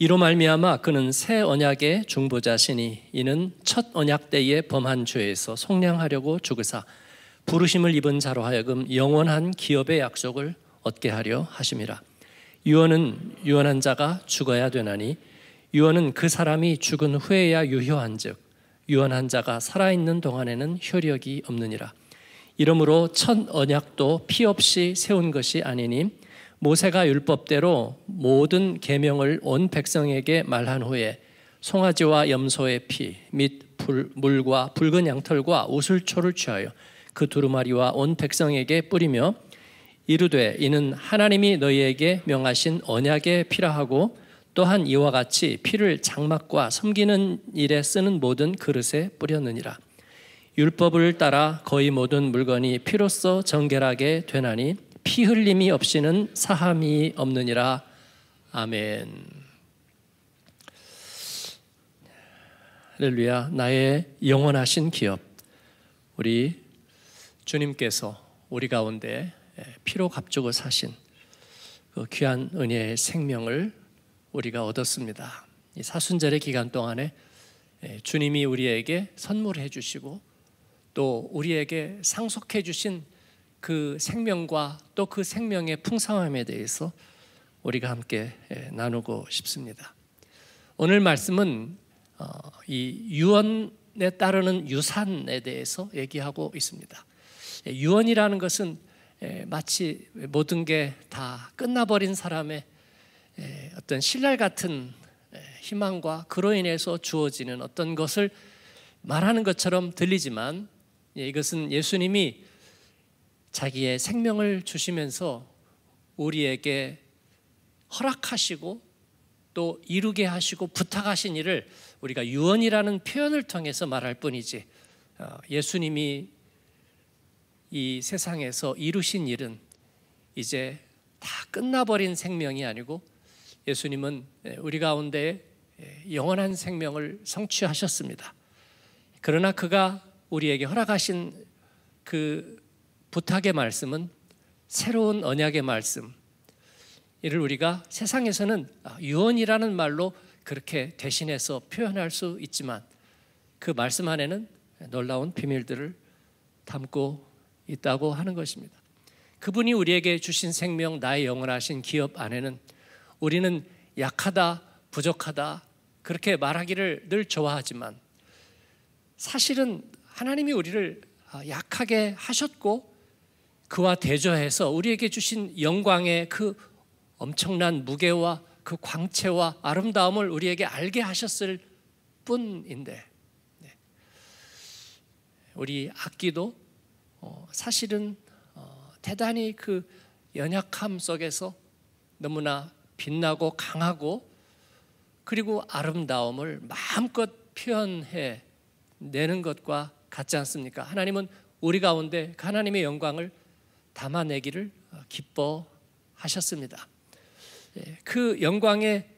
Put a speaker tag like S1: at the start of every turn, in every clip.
S1: 이로 말미암아 그는 새 언약의 중보자시니 이는 첫 언약 때에 범한 죄에서 속량하려고 죽으사 부르심을 입은 자로 하여금 영원한 기업의 약속을 얻게 하려 하심이라. 유언은 유언한 자가 죽어야 되나니 유언은 그 사람이 죽은 후에야 유효한즉 유언한 자가 살아 있는 동안에는 효력이 없느니라. 이러므로 첫 언약도 피 없이 세운 것이 아니니 모세가 율법대로 모든 계명을 온 백성에게 말한 후에 송아지와 염소의 피 및 물과 붉은 양털과 우슬초를 취하여 그 두루마리와 온 백성에게 뿌리며 이르되 이는 하나님이 너희에게 명하신 언약의 피라 하고 또한 이와 같이 피를 장막과 섬기는 일에 쓰는 모든 그릇에 뿌렸느니라 율법을 따라 거의 모든 물건이 피로써 정결하게 되나니 피 흘림이 없이는 사함이 없느니라. 아멘. 할렐루야. 나의 영원하신 기업. 우리 주님께서 우리 가운데 예, 피로 값주고 사신 그 귀한 은혜의 생명을 우리가 얻었습니다. 이 사순절의 기간 동안에 예, 주님이 우리에게 선물해 주시고 또 우리에게 상속해 주신 그 생명과 또 그 생명의 풍성함에 대해서 우리가 함께 예, 나누고 싶습니다. 오늘 말씀은 어, 이 유언에 따르는 유산에 대해서 얘기하고 있습니다. 예, 유언이라는 것은 예, 마치 모든 게 다 끝나버린 사람의 어떤 신랄 같은 희망과 그로 인해서 주어지는 어떤 것을 말하는 것처럼 들리지만 이것은 예수님이 자기의 생명을 주시면서 우리에게 허락하시고 또 이루게 하시고 부탁하신 일을 우리가 유언이라는 표현을 통해서 말할 뿐이지 어, 예수님이 이 세상에서 이루신 일은 이제 다 끝나버린 생명이 아니고 예수님은 예, 우리 가운데 예, 영원한 생명을 성취하셨습니다. 그러나 그가 우리에게 허락하신 그 부탁의 말씀은 새로운 언약의 말씀. 이를 우리가 세상에서는 아, 유언이라는 말로 그렇게 대신해서 표현할 수 있지만 그 말씀 안에는 놀라운 비밀들을 담고 있다고 하는 것입니다. 그분이 우리에게 주신 생명, 나의 영원하신 기업 안에는 우리는 약하다, 부족하다, 그렇게 말하기를 늘 좋아하지만 사실은 하나님이 우리를 아, 약하게 하셨고 그와 대조해서 우리에게 주신 영광의 그 엄청난 무게와 그 광채와 아름다움을 우리에게 알게 하셨을 뿐인데 네. 우리 악기도 어, 사실은 어, 대단히 그 연약함 속에서 너무나 빛나고 강하고 그리고 아름다움을 마음껏 표현해 내는 것과 같지 않습니까? 하나님은 우리 가운데 그 하나님의 영광을 담아내기를 어, 기뻐하셨습니다. 예, 그 영광의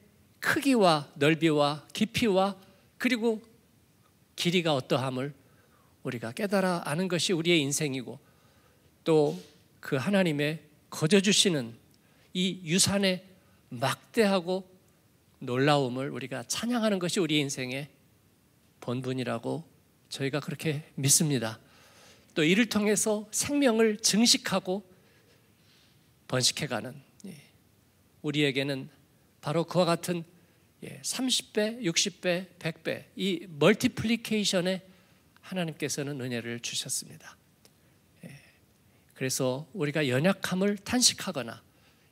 S1: 크기와 넓이와 깊이와 그리고 길이가 어떠함을 우리가 깨달아 아는 것이 우리의 인생이고 또 그 하나님의 거저 주시는 이 유산의 막대하고 놀라움을 우리가 찬양하는 것이 우리 인생의 본분이라고 저희가 그렇게 믿습니다. 또 이를 통해서 생명을 증식하고 번식해가는 예, 우리에게는 바로 그와 같은 30배, 60배, 100배 이 멀티플리케이션에 하나님께서는 은혜를 주셨습니다. 예, 그래서 우리가 연약함을 탄식하거나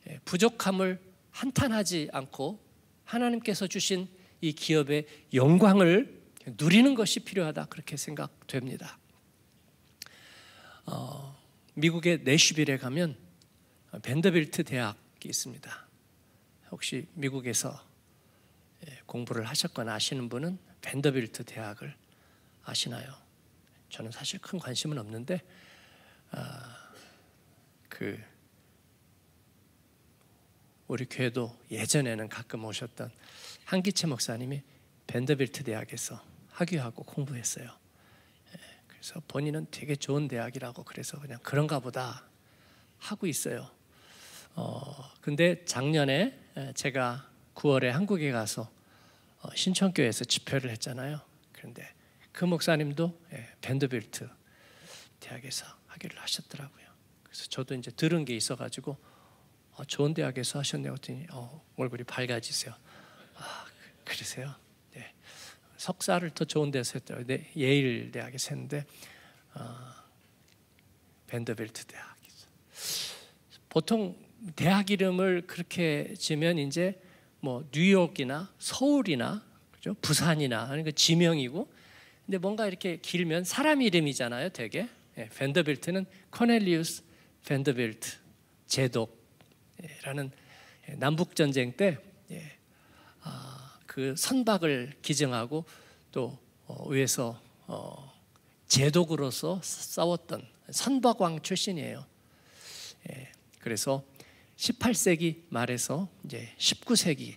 S1: 예, 부족함을 한탄하지 않고 하나님께서 주신 이 기업의 영광을 누리는 것이 필요하다 그렇게 생각됩니다. 어, 미국의 내슈빌에 가면 벤더빌트 대학이 있습니다. 혹시 미국에서 예, 공부를 하셨거나 아시는 분은 벤더빌트 대학을 아시나요? 저는 사실 큰 관심은 없는데 어, 그 우리 교회도 예전에는 가끔 오셨던 한기채 목사님이 벤더빌트 대학에서 학위하고 공부했어요. 그래서 본인은 되게 좋은 대학이라고 그래서 그냥 그런가 보다 하고 있어요. 어, 근데 작년에 제가 9월에 한국에 가서 어, 신천교에서 집회를 했잖아요. 그런데 그 목사님도 예, 밴드빌트 대학에서 하기를 하셨더라고요. 그래서 저도 이제 들은 게 있어가지고 어, 좋은 대학에서 하셨네요. 어, 얼굴이 밝아지세요. 아, 그러세요? 석사를 더 좋은 데서 했죠. 네, 예일 대학에 했는데 어, 벤더벨트 대학이죠. 보통 대학 이름을 그렇게 지면 이제 뭐 뉴욕이나 서울이나 그죠? 부산이나 그러니 지명이고 근데 뭔가 이렇게 길면 사람 이름이잖아요, 되게. 예, 벤더벨트는 코넬리우스 벤더벨트 제독이라는 예, 예, 남북 전쟁 때 예, 아, 그 선박을 기증하고 또 어, 위에서 어, 제독으로서 싸웠던 선박왕 출신이에요. 예, 그래서 18세기 말에서 이제 19세기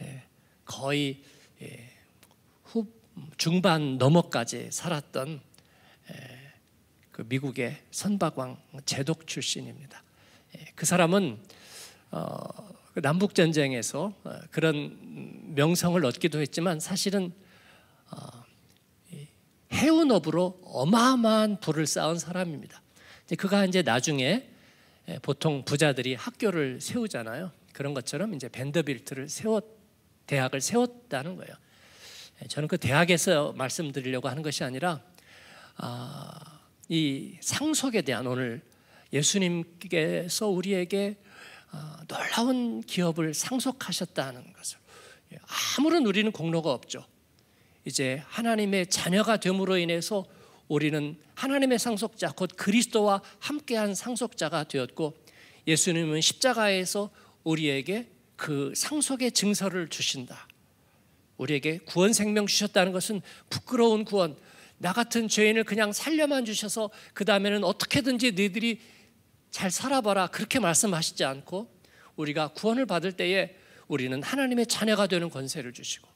S1: 예, 거의 예, 후 중반 넘어까지 살았던 그 미국의 선박왕 제독 출신입니다. 그 사람은 어그 남북 전쟁에서 어, 그런 명성을 얻기도 했지만 사실은 어, 해운업으로 어마어마한 부를 쌓은 사람입니다. 그가 이제 나중에 예, 보통 부자들이 학교를 세우잖아요. 그런 것처럼 이제 벤더빌트를 세웠 대학을 세웠다는 거예요. 예, 저는 그 대학에서 말씀드리려고 하는 것이 아니라 아, 이 상속에 대한 오늘 예수님께서 우리에게 어, 놀라운 기업을 상속하셨다는 것을 예, 아무런 우리는 공로가 없죠. 이제 하나님의 자녀가 됨으로 인해서 우리는 하나님의 상속자 곧 그리스도와 함께한 상속자가 되었고 예수님은 십자가에서 우리에게 그 상속의 증서를 주신다. 우리에게 구원 생명 주셨다는 것은 부끄러운 구원. 나 같은 죄인을 그냥 살려만 주셔서 그 다음에는 어떻게든지 너희들이 잘 살아봐라 그렇게 말씀하시지 않고 우리가 구원을 받을 때에 우리는 하나님의 자녀가 되는 권세를 주시고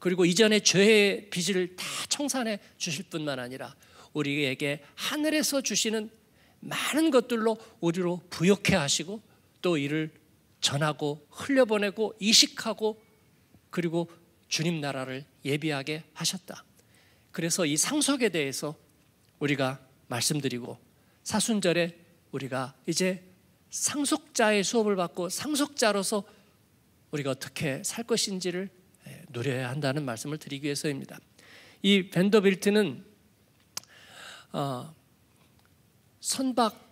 S1: 그리고 이전의 죄의 빚을 다 청산해 주실 뿐만 아니라 우리에게 하늘에서 주시는 많은 것들로 우리로 부욕해 하시고 또 이를 전하고 흘려보내고 이식하고 그리고 주님 나라를 예비하게 하셨다. 그래서 이 상속에 대해서 우리가 말씀드리고 사순절에 우리가 이제 상속자의 수업을 받고 상속자로서 우리가 어떻게 살 것인지를 누려야 예, 한다는 말씀을 드리기 위해서입니다. 이 벤더빌트는 어, 선박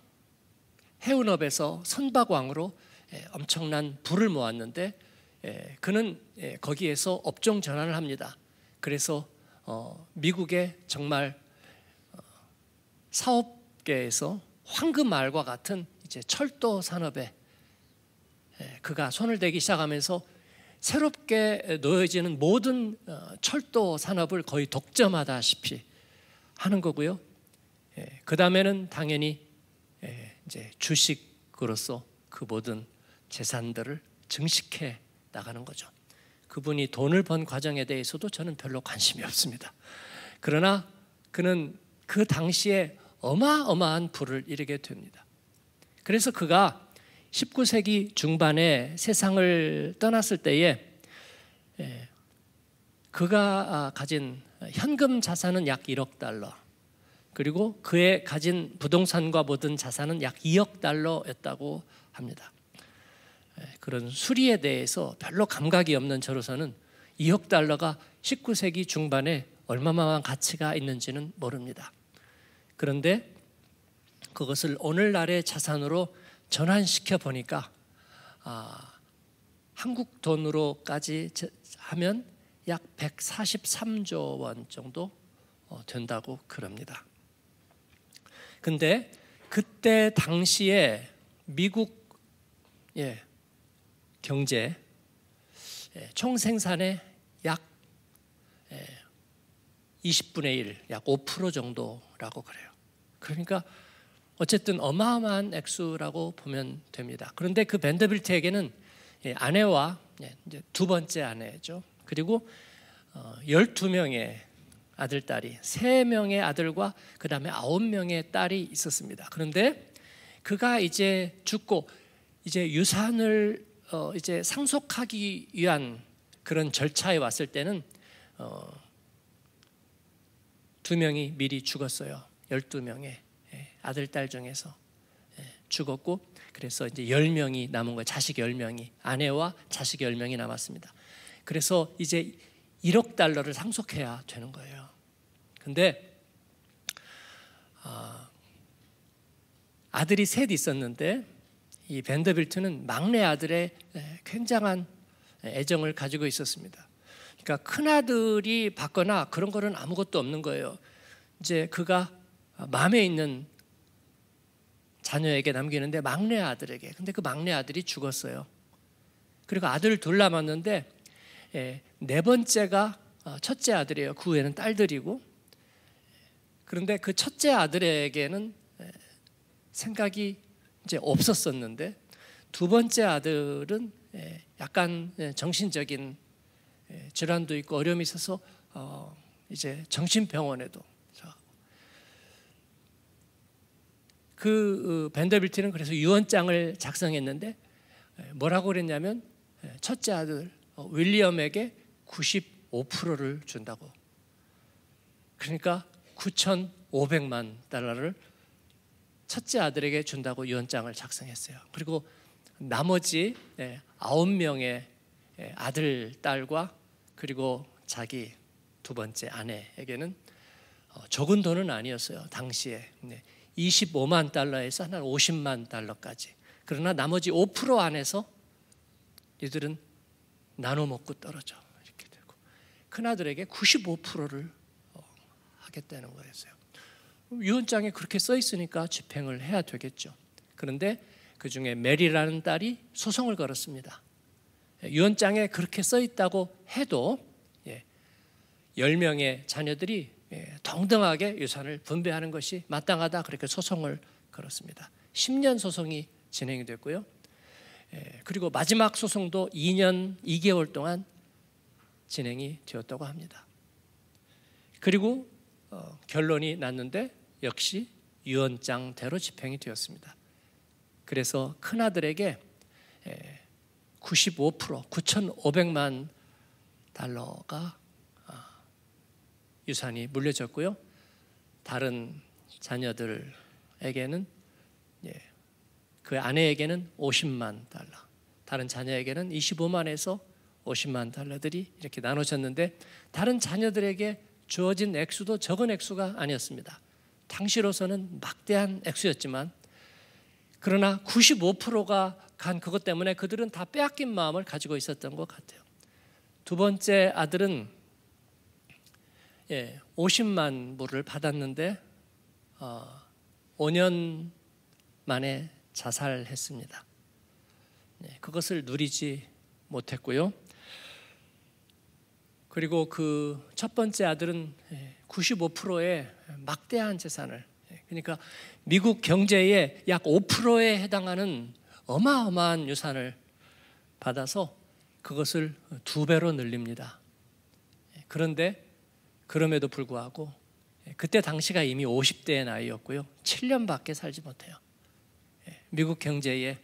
S1: 해운업에서 선박왕으로 예, 엄청난 부를 모았는데 예, 그는 거기에서 업종 전환을 합니다. 그래서 어, 미국의 정말 어, 사업계에서 황금알과 같은 이제 철도 산업에 예, 그가 손을 대기 시작하면서 새롭게 놓여지는 모든 어, 철도 산업을 거의 독점하다시피 하는 거고요. 예, 그 다음에는 당연히 예, 이제 주식으로서 그 모든 재산들을 증식해 나가는 거죠. 그분이 돈을 번 과정에 대해서도 저는 별로 관심이 없습니다. 그러나 그는 그 당시에 어마어마한 부를 이루게 됩니다. 그래서 그가 19세기 중반에 세상을 떠났을 때에 그가 아, 가진 현금 자산은 약 1억 달러, 그리고 그의 가진 부동산과 모든 자산은 약 2억 달러였다고 합니다. 그런 수리에 대해서 별로 감각이 없는 저로서는 2억 달러가 19세기 중반에 얼마만한 가치가 있는지는 모릅니다. 그런데 그것을 오늘날의 자산으로 전환시켜 보니까 아, 한국 돈으로까지 하면 약 143조 원 정도 어, 된다고 그럽니다. 근데 그때 당시에 미국 예, 경제 예, 총 생산의 약 예, 20분의 1, 약 5% 정도라고 그래요. 그러니까 어쨌든 어마어마한 액수라고 보면 됩니다. 그런데 그 벤더빌트에게는 예, 아내와 예, 두 번째 아내죠. 그리고 12명의 어, 아들, 딸이 3명의 아들과 그 다음에 9명의 딸이 있었습니다. 그런데 그가 이제 죽고 이제 유산을 어, 이제 상속하기 위한 그런 절차에 왔을 때는 어, 두 명이 미리 죽었어요. 12명의 예, 아들, 딸 중에서 예, 죽었고 그래서 이제 10명이 남은 거예요. 자식 10명이. 아내와 자식 10명이 남았습니다. 그래서 이제 1억 달러를 상속해야 되는 거예요. 근데 어, 아들이 셋 있었는데 이 벤더빌트는 막내 아들의 예, 굉장한 애정을 가지고 있었습니다. 그러니까 큰 아들이 받거나 그런 거는 아무것도 없는 거예요. 이제 그가 아, 마음에 있는 자녀에게 남기는데 막내 아들에게. 근데 그 막내 아들이 죽었어요. 그리고 아들 을둘 남았는데 예, 네 번째가 어, 첫째 아들이에요. 그 후에는 딸들이고. 그런데 그 첫째 아들에게는 예, 생각이 이제 없었었는데 두 번째 아들은 예, 약간 예, 정신적인 질환도 있고 어려움이 있어서 어, 이제 정신병원에도 그 벤더빌트는 어, 그래서 유언장을 작성했는데 뭐라고 그랬냐면 첫째 아들 어, 윌리엄에게 95%를 준다고. 그러니까 9,500만 달러를 첫째 아들에게 준다고 유언장을 작성했어요. 그리고 나머지 9 명의 아들, 딸과 그리고 자기 두 번째 아내에게는 어, 적은 돈은 아니었어요. 당시에 네. 25만 달러에서 한 50만 달러까지. 그러나 나머지 5% 안에서 이들은 나눠 먹고 떨어져 이렇게 되고 큰아들에게 95%를 어, 하겠다는 거였어요. 유언장에 그렇게 써 있으니까 집행을 해야 되겠죠. 그런데 그 중에 메리라는 딸이 소송을 걸었습니다. 예, 유언장에 그렇게 써 있다고 해도 10명의 예, 자녀들이 예, 동등하게 유산을 분배하는 것이 마땅하다 그렇게 소송을 걸었습니다. 10년 소송이 진행이 됐고요. 예, 그리고 마지막 소송도 2년 2개월 동안 진행이 되었다고 합니다. 그리고 어, 결론이 났는데 역시 유언장대로 집행이 되었습니다. 그래서 큰 아들에게 95% 9,500만 달러가 유산이 물려졌고요. 다른 자녀들에게는 예, 그 아내에게는 50만 달러, 다른 자녀에게는 25만에서 50만 달러들이 이렇게 나눠졌는데 다른 자녀들에게 주어진 액수도 적은 액수가 아니었습니다. 당시로서는 막대한 액수였지만 그러나 95%가 간 그것 때문에 그들은 다 빼앗긴 마음을 가지고 있었던 것 같아요. 두 번째 아들은 예, 50만 부를 받았는데 어, 5년 만에 자살했습니다. 예, 그것을 누리지 못했고요. 그리고 그 첫 번째 아들은 95%의 예, 막대한 재산을 예, 그러니까 미국 경제의 약 5%에 해당하는 어마어마한 유산을 받아서 그것을 두 배로 늘립니다. 예, 그런데 그럼에도 불구하고 예, 그때 당시가 이미 50대의 나이였고요. 7년밖에 살지 못해요. 예, 미국 경제에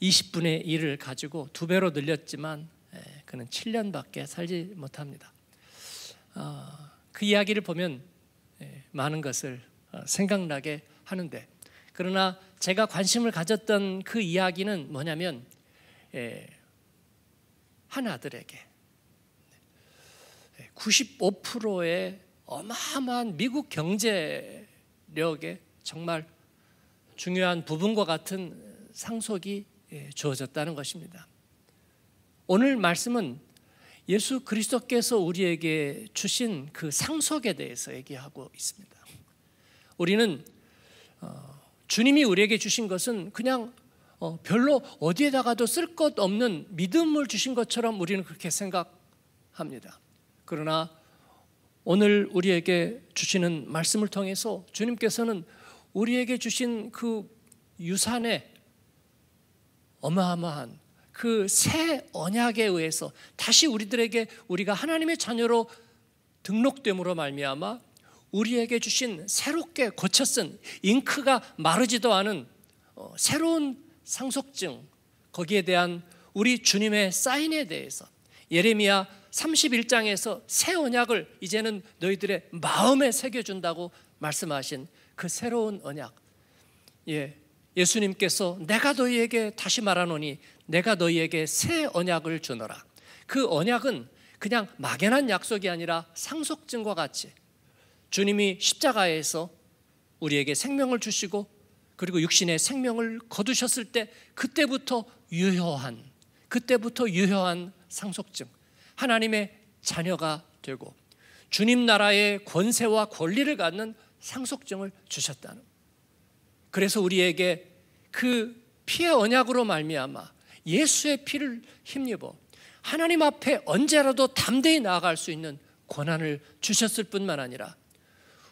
S1: 20분의 예, 1을 가지고 두 배로 늘렸지만 그는 7년밖에 살지 못합니다. 어, 그 이야기를 보면 많은 것을 어, 생각나게 하는데 그러나 제가 관심을 가졌던 그 이야기는 뭐냐면 한 아들에게 95%의 어마어마한 미국 경제력에 정말 중요한 부분과 같은 상속이 예, 주어졌다는 것입니다. 오늘 말씀은 예수 그리스도께서 우리에게 주신 그 상속에 대해서 얘기하고 있습니다. 우리는 어, 주님이 우리에게 주신 것은 그냥 어, 별로 어디에다가도 쓸 것 없는 믿음을 주신 것처럼 우리는 그렇게 생각합니다. 그러나 오늘 우리에게 주시는 말씀을 통해서 주님께서는 우리에게 주신 그 유산의 어마어마한 그 새 언약에 의해서 다시 우리들에게 우리가 하나님의 자녀로 등록됨으로 말미암아 우리에게 주신 새롭게 고쳐 쓴 잉크가 마르지도 않은 어, 새로운 상속증 거기에 대한 우리 주님의 사인에 대해서 예레미야 31장에서 새 언약을 이제는 너희들의 마음에 새겨준다고 말씀하신 그 새로운 언약. 예. 예수님께서 내가 너희에게 다시 말하노니 내가 너희에게 새 언약을 주노라. 그 언약은 그냥 막연한 약속이 아니라 상속증과 같이 주님이 십자가에서 우리에게 생명을 주시고 그리고 육신의 생명을 거두셨을 때 그때부터 유효한 그때부터 유효한 상속증 하나님의 자녀가 되고 주님 나라의 권세와 권리를 갖는 상속증을 주셨다는 그래서 우리에게 그 피의 언약으로 말미암아 예수의 피를 힘입어 하나님 앞에 언제라도 담대히 나아갈 수 있는 권한을 주셨을 뿐만 아니라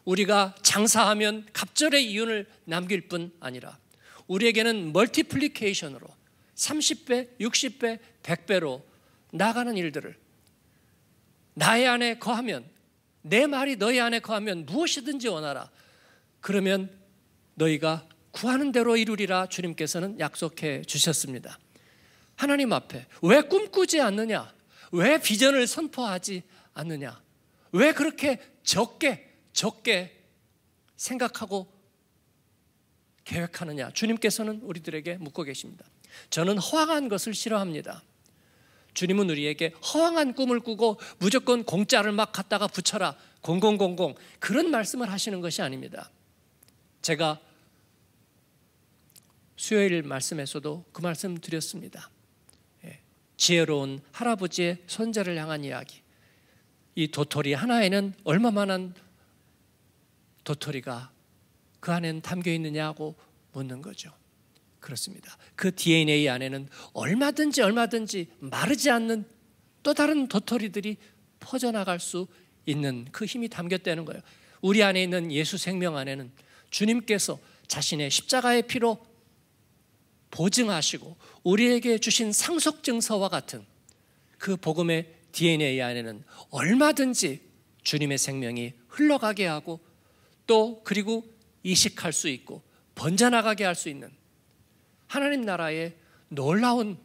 S1: 우리가 장사하면 갑절의 이윤을 남길 뿐 아니라 우리에게는 멀티플리케이션으로 30배, 60배, 100배로 나가는 일들을 나의 안에 거하면 내 말이 너희 안에 거하면 무엇이든지 원하라. 그러면 너희가 구하는 대로 이루리라 주님께서는 약속해 주셨습니다. 하나님 앞에 왜 꿈꾸지 않느냐? 왜 비전을 선포하지 않느냐? 왜 그렇게 적게 적게 생각하고 계획하느냐? 주님께서는 우리들에게 묻고 계십니다. 저는 허황한 것을 싫어합니다. 주님은 우리에게 허황한 꿈을 꾸고 무조건 공짜를 막 갖다가 붙여라. 공공공공 그런 말씀을 하시는 것이 아닙니다. 제가 수요일 말씀에서도 그 말씀 드렸습니다. 예, 지혜로운 할아버지의 손자를 향한 이야기. 이 도토리 하나에는 얼마만한 도토리가 그 안에는 담겨 있느냐고 묻는 거죠. 그렇습니다. 그 DNA 안에는 얼마든지 얼마든지 마르지 않는 또 다른 도토리들이 퍼져나갈 수 있는 그 힘이 담겼다는 거예요. 우리 안에 있는 예수 생명 안에는 주님께서 자신의 십자가의 피로 보증하시고 우리에게 주신 상속 증서와 같은 그 복음의 DNA 안에는 얼마든지 주님의 생명이 흘러가게 하고 또 그리고 이식할 수 있고 번져나가게 할 수 있는 하나님 나라의 놀라운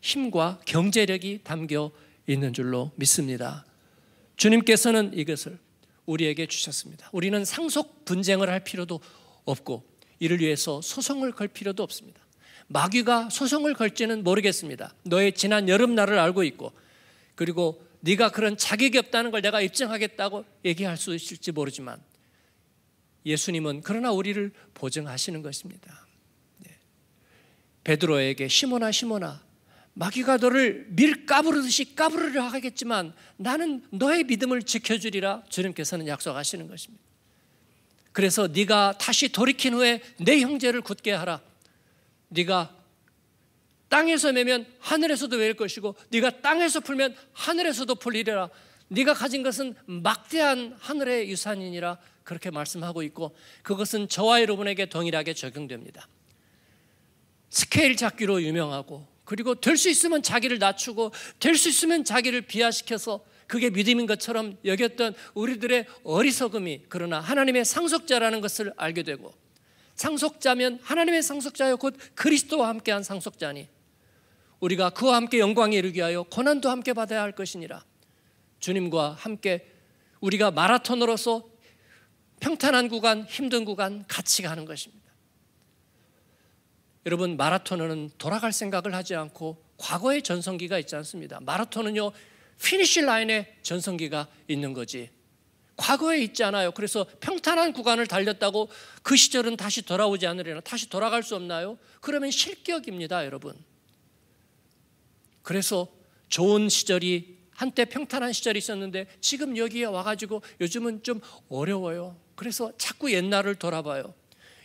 S1: 힘과 경제력이 담겨 있는 줄로 믿습니다. 주님께서는 이것을 우리에게 주셨습니다. 우리는 상속 분쟁을 할 필요도 없고 이를 위해서 소송을 걸 필요도 없습니다. 마귀가 소송을 걸지는 모르겠습니다. 너의 지난 여름 날을 알고 있고 그리고 네가 그런 자격이 없다는 걸 내가 입증하겠다고 얘기할 수 있을지 모르지만 예수님은 그러나 우리를 보증하시는 것입니다. 베드로에게 시몬아 시몬아 마귀가 너를 밀 까부르듯이 까부르려 하겠지만 나는 너의 믿음을 지켜주리라 주님께서는 약속하시는 것입니다. 그래서 네가 다시 돌이킨 후에 내 형제를 굳게 하라. 네가 땅에서 매면 하늘에서도 매일 것이고 네가 땅에서 풀면 하늘에서도 풀리리라. 네가 가진 것은 막대한 하늘의 유산이니라 그렇게 말씀하고 있고 그것은 저와 여러분에게 동일하게 적용됩니다. 스케일 잡기로 유명하고 그리고 될 수 있으면 자기를 낮추고 될 수 있으면 자기를 비하시켜서 그게 믿음인 것처럼 여겼던 우리들의 어리석음이 그러나 하나님의 상속자라는 것을 알게 되고 상속자면 하나님의 상속자여 곧 그리스도와 함께한 상속자니 우리가 그와 함께 영광에 이르기 하여 고난도 함께 받아야 할 것이니라 주님과 함께 우리가 마라톤으로서 평탄한 구간 힘든 구간 같이 가는 것입니다 여러분 마라톤은 돌아갈 생각을 하지 않고 과거의 전성기가 있지 않습니다. 마라톤은요 피니시 라인에 전성기가 있는 거지. 과거에 있지 않아요. 그래서 평탄한 구간을 달렸다고 그 시절은 다시 돌아오지 않으려나 다시 돌아갈 수 없나요? 그러면 실격입니다, 여러분. 그래서 좋은 시절이 한때 평탄한 시절이 있었는데 지금 여기에 와가지고 요즘은 좀 어려워요. 그래서 자꾸 옛날을 돌아봐요.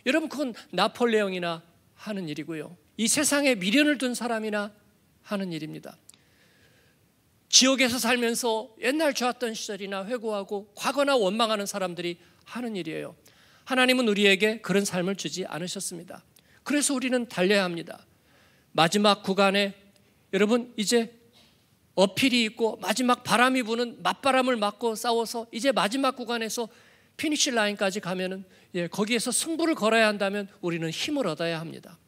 S1: 여러분 그건 나폴레옹이나 하는 일이고요. 이 세상에 미련을 둔 사람이나 하는 일입니다. 지옥에서 살면서 옛날 좋았던 시절이나 회고하고 과거나 원망하는 사람들이 하는 일이에요. 하나님은 우리에게 그런 삶을 주지 않으셨습니다. 그래서 우리는 달려야 합니다. 마지막 구간에 여러분 이제 어필이 있고 마지막 바람이 부는 맞바람을 맞고 싸워서 이제 마지막 구간에서 피니쉬 라인까지 가면은 예, 거기에서 승부를 걸어야 한다면 우리는 힘을 얻어야 합니다.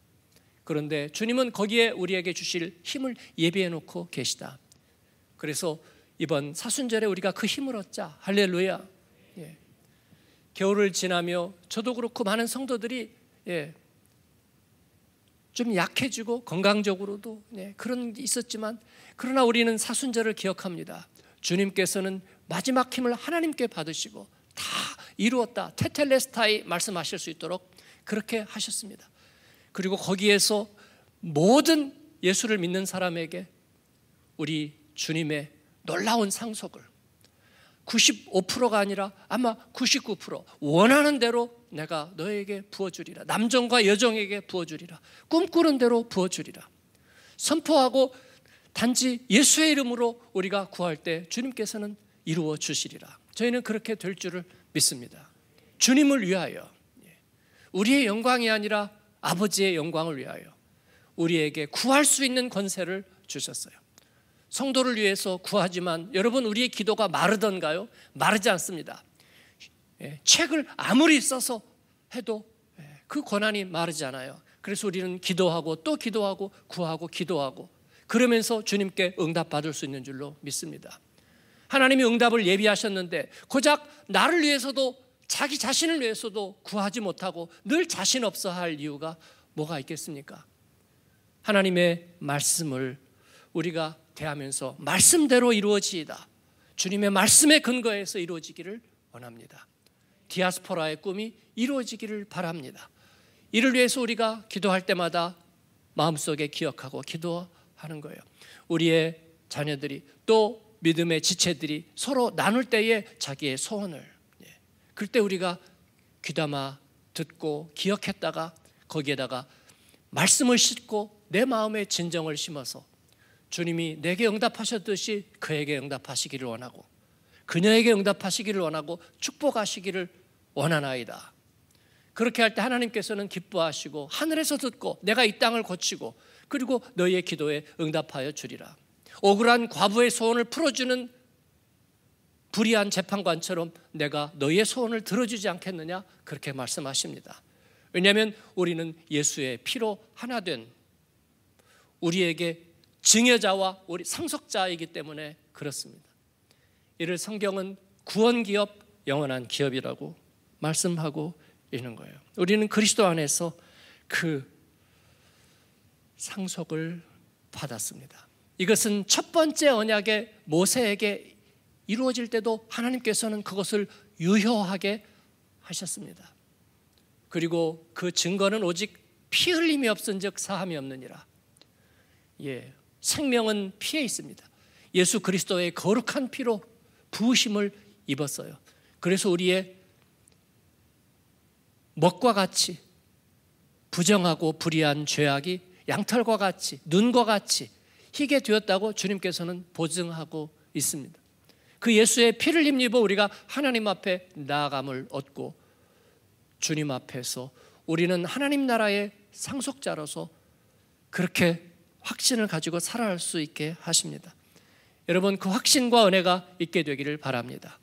S1: 그런데 주님은 거기에 우리에게 주실 힘을 예비해 놓고 계시다. 그래서 이번 사순절에 우리가 그 힘을 얻자. 할렐루야. 예. 겨울을 지나며 저도 그렇고 많은 성도들이 예, 좀 약해지고 건강적으로도 예, 그런 게 있었지만 그러나 우리는 사순절을 기억합니다. 주님께서는 마지막 힘을 하나님께 받으시고 다 이루었다. 테텔레스타이 말씀하실 수 있도록 그렇게 하셨습니다. 그리고 거기에서 모든 예수를 믿는 사람에게 우리 주님의 놀라운 상속을 95%가 아니라 아마 99% 원하는 대로 내가 너에게 부어주리라. 남정과 여정에게 부어주리라. 꿈꾸는 대로 부어주리라. 선포하고 단지 예수의 이름으로 우리가 구할 때 주님께서는 이루어 주시리라. 저희는 그렇게 될 줄을 믿습니다. 주님을 위하여 우리의 영광이 아니라 아버지의 영광을 위하여 우리에게 구할 수 있는 권세를 주셨어요. 성도를 위해서 구하지만 여러분 우리의 기도가 마르던가요? 마르지 않습니다. 예, 책을 아무리 써서 해도 예, 그 권한이 마르지 않아요. 그래서 우리는 기도하고 또 기도하고 구하고 기도하고 그러면서 주님께 응답받을 수 있는 줄로 믿습니다. 하나님이 응답을 예비하셨는데 고작 나를 위해서도 자기 자신을 위해서도 구하지 못하고 늘 자신 없어 할 이유가 뭐가 있겠습니까? 하나님의 말씀을 우리가 대하면서 말씀대로 이루어지이다. 주님의 말씀에 근거해서 이루어지기를 원합니다. 디아스포라의 꿈이 이루어지기를 바랍니다. 이를 위해서 우리가 기도할 때마다 마음속에 기억하고 기도하는 거예요. 우리의 자녀들이 또 믿음의 지체들이 서로 나눌 때에 자기의 소원을 예, 그때 우리가 귀담아 듣고 기억했다가 거기에다가 말씀을 싣고 내 마음에 진정을 심어서 주님이 내게 응답하셨듯이 그에게 응답하시기를 원하고 그녀에게 응답하시기를 원하고 축복하시기를 원하나이다. 그렇게 할 때 하나님께서는 기뻐하시고 하늘에서 듣고 내가 이 땅을 고치고 그리고 너희의 기도에 응답하여 주리라. 억울한 과부의 소원을 풀어주는 불의한 재판관처럼 내가 너희의 소원을 들어주지 않겠느냐 그렇게 말씀하십니다. 왜냐하면 우리는 예수의 피로 하나 된 우리에게 증여자와 우리 상속자이기 때문에 그렇습니다. 이를 성경은 구원 기업, 영원한 기업이라고 말씀하고 있는 거예요. 우리는 그리스도 안에서 그 상속을 받았습니다. 이것은 첫 번째 언약의 모세에게 이루어질 때도 하나님께서는 그것을 유효하게 하셨습니다. 그리고 그 증거는 오직 피 흘림이 없은즉 사함이 없느니라. 예, 생명은 피에 있습니다. 예수 그리스도의 거룩한 피로 부으심을 입었어요. 그래서 우리의 먹과 같이 부정하고 불의한 죄악이 양털과 같이 눈과 같이 희게 되었다고 주님께서는 보증하고 있습니다. 그 예수의 피를 힘입어 우리가 하나님 앞에 나아감을 얻고 주님 앞에서 우리는 하나님 나라의 상속자로서 그렇게 확신을 가지고 살아갈 수 있게 하십니다. 여러분 그 확신과 은혜가 있게 되기를 바랍니다.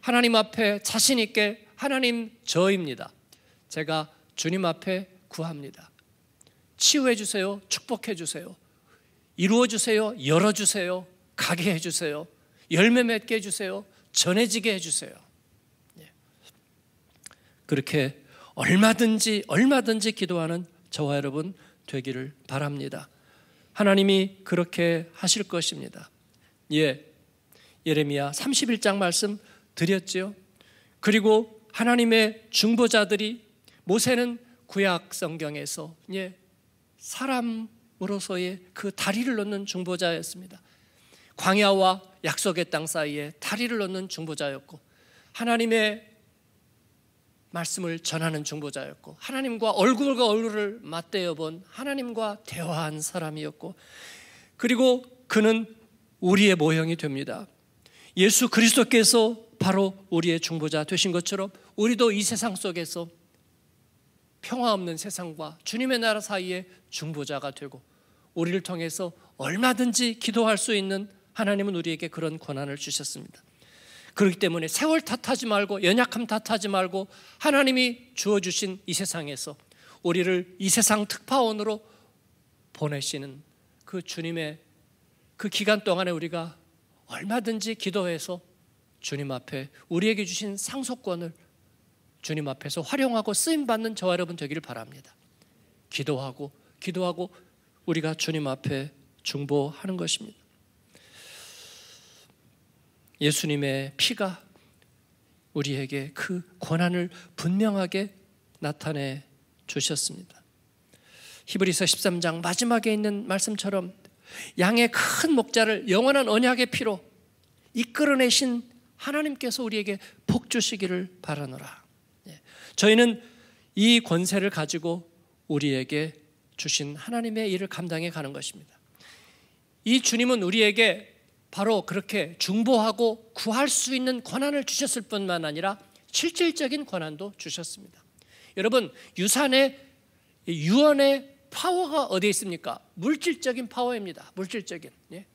S1: 하나님 앞에 자신 있게 하나님 저입니다. 제가 주님 앞에 구합니다. 치유해 주세요. 축복해 주세요. 이루어 주세요. 열어 주세요. 가게 해 주세요. 열매 맺게 해 주세요. 전해지게 해 주세요. 예. 그렇게 얼마든지 얼마든지 기도하는 저와 여러분 되기를 바랍니다. 하나님이 그렇게 하실 것입니다. 예. 예레미야 31장 말씀 드렸지요. 그리고 하나님의 중보자들이 모세는 구약 성경에서 예. 사람 으로서의 그 다리를 놓는 중보자였습니다. 광야와 약속의 땅 사이에 다리를 놓는 중보자였고 하나님의 말씀을 전하는 중보자였고 하나님과 얼굴과 얼굴을 맞대어 본 하나님과 대화한 사람이었고 그리고 그는 우리의 모형이 됩니다. 예수 그리스도께서 바로 우리의 중보자 되신 것처럼 우리도 이 세상 속에서 평화 없는 세상과 주님의 나라 사이에 중보자가 되고 우리를 통해서 얼마든지 기도할 수 있는 하나님은 우리에게 그런 권한을 주셨습니다. 그렇기 때문에 세월 탓하지 말고 연약함 탓하지 말고 하나님이 주어 주신 이 세상에서 우리를 이 세상 특파원으로 보내시는 그 주님의 그 기간 동안에 우리가 얼마든지 기도해서 주님 앞에 우리에게 주신 상속권을 주님 앞에서 활용하고 쓰임 받는 저와 여러분 되기를 바랍니다. 기도하고 기도하고 우리가 주님 앞에 중보하는 것입니다. 예수님의 피가 우리에게 그 권한을 분명하게 나타내 주셨습니다. 히브리서 13장 마지막에 있는 말씀처럼 양의 큰 목자를 영원한 언약의 피로 이끌어내신 하나님께서 우리에게 복 주시기를 바라노라. 예. 저희는 이 권세를 가지고 우리에게 주신 하나님의 일을 감당해 가는 것입니다. 이 주님은 우리에게 바로 그렇게 중보하고 구할 수 있는 권한을 주셨을 뿐만 아니라 실질적인 권한도 주셨습니다. 여러분 유산의 유언의 파워가 어디에 있습니까? 물질적인 파워입니다. 물질적인. 예?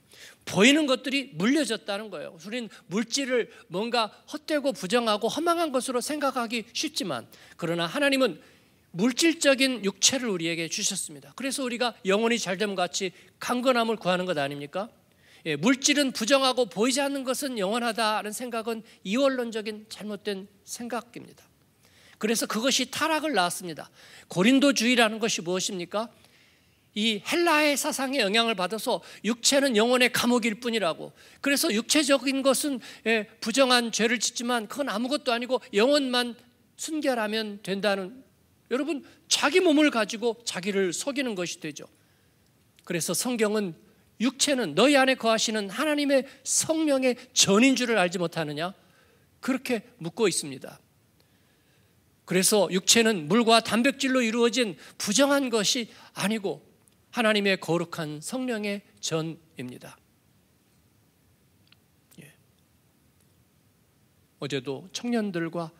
S1: 보이는 것들이 물려졌다는 거예요. 우리는 물질을 뭔가 헛되고 부정하고 허망한 것으로 생각하기 쉽지만 그러나 하나님은 물질적인 육체를 우리에게 주셨습니다. 그래서 우리가 영원히 잘됨 같이 강건함을 구하는 것 아닙니까? 예, 물질은 부정하고 보이지 않는 것은 영원하다는 생각은 이원론적인 잘못된 생각입니다. 그래서 그것이 타락을 낳았습니다. 고린도주의라는 것이 무엇입니까? 이 헬라의 사상의 영향을 받아서 육체는 영혼의 감옥일 뿐이라고. 그래서 육체적인 것은 예, 부정한 죄를 짓지만 그건 아무것도 아니고 영혼만 순결하면 된다는 여러분 자기 몸을 가지고 자기를 속이는 것이 되죠. 그래서 성경은 육체는 너희 안에 거하시는 하나님의 성령의 전인 줄을 알지 못하느냐? 그렇게 묻고 있습니다. 그래서 육체는 물과 단백질로 이루어진 부정한 것이 아니고 하나님의 거룩한 성령의 전입니다. 예. 어제도 청년들과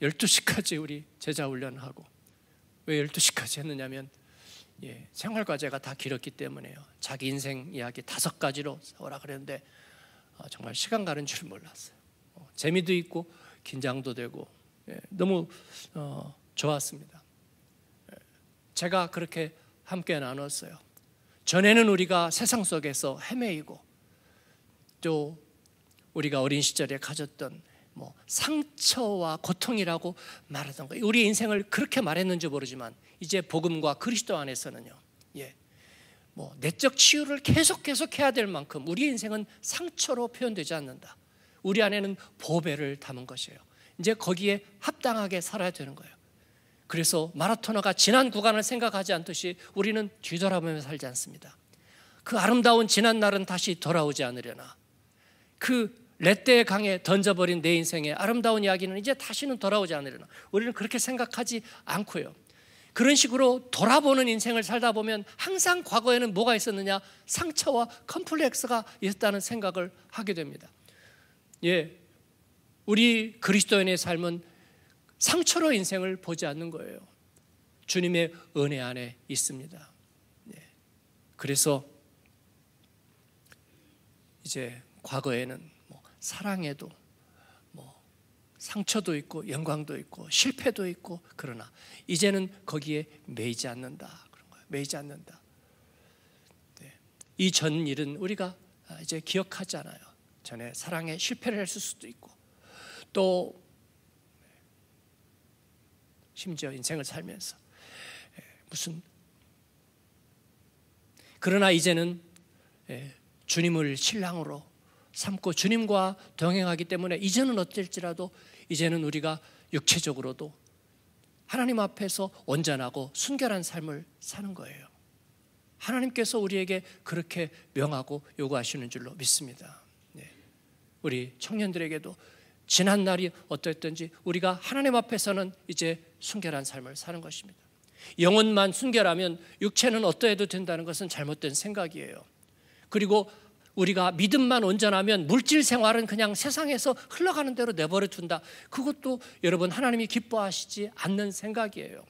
S1: 12시까지 우리 제자 훈련하고 왜 12시까지 했느냐면 예, 생활 과제가 다 길었기 때문에요. 자기 인생 이야기 다섯 가지로 써라 그랬는데 어, 정말 시간 가는 줄 몰랐어요. 어, 재미도 있고 긴장도 되고 예, 너무 어, 좋았습니다. 예, 제가 그렇게 함께 나눴어요. 전에는 우리가 세상 속에서 헤매이고 또 우리가 어린 시절에 가졌던 뭐 상처와 고통이라고 말하던 거예요. 우리 인생을 그렇게 말했는지 모르지만 이제 복음과 그리스도 안에서는요. 예. 뭐 내적 치유를 계속 계속 해야 될 만큼 우리 인생은 상처로 표현되지 않는다. 우리 안에는 보배를 담은 것이에요. 이제 거기에 합당하게 살아야 되는 거예요. 그래서 마라토너가 지난 구간을 생각하지 않듯이 우리는 뒤돌아보며 살지 않습니다. 그 아름다운 지난 날은 다시 돌아오지 않으려나. 그 렛대의 강에 던져버린 내 인생의 아름다운 이야기는 이제 다시는 돌아오지 않으려나. 우리는 그렇게 생각하지 않고요. 그런 식으로 돌아보는 인생을 살다 보면 항상 과거에는 뭐가 있었느냐? 상처와 컴플렉스가 있었다는 생각을 하게 됩니다. 예. 우리 그리스도인의 삶은 상처로 인생을 보지 않는 거예요. 주님의 은혜 안에 있습니다. 예. 그래서 이제 과거에는 사랑에도 뭐 상처도 있고 영광도 있고 실패도 있고 그러나 이제는 거기에 매이지 않는다 그런 거예요. 매이지 않는다. 네. 이전 일은 우리가 아, 이제 기억하잖아요. 전에 사랑에 실패를 했을 수도 있고 또 심지어 인생을 살면서 예, 무슨 그러나 이제는 예, 주님을 신랑으로 삼고 주님과 동행하기 때문에 이제는 어쩔지라도 이제는 우리가 육체적으로도 하나님 앞에서 온전하고 순결한 삶을 사는 거예요. 하나님께서 우리에게 그렇게 명하고 요구하시는 줄로 믿습니다. 네. 우리 청년들에게도 지난 날이 어떠했든지 우리가 하나님 앞에서는 이제 순결한 삶을 사는 것입니다. 영혼만 순결하면 육체는 어떠해도 된다는 것은 잘못된 생각이에요. 그리고 우리가 믿음만 온전하면 물질 생활은 그냥 세상에서 흘러가는 대로 내버려 둔다. 그것도 여러분 하나님이 기뻐하시지 않는 생각이에요.